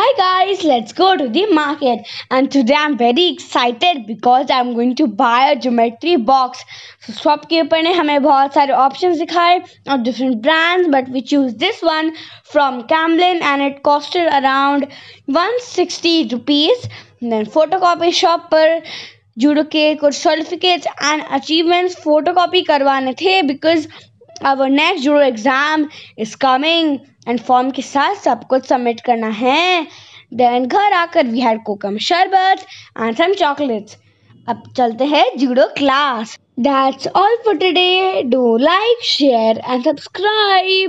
Hi guys, let's go to the market and today I'm very excited because I'm going to buy a geometry box. So shopkeeper ने हमें बहुत सारे options दिखाए of different brands but we choose this one from Camlin and it costed around 160 rupees. And then photocopy shop पर जुड़ के कुछ certificates and achievements photocopy करवाने थे because अब नेक्स्ट जो exam is coming and form के साथ सब कुछ सबमिट करना है देन घर आकर वी हैड कोकम शरबत एंड सम चॉकलेट्स अब चलते हैं judo class that's all for today do like share and subscribe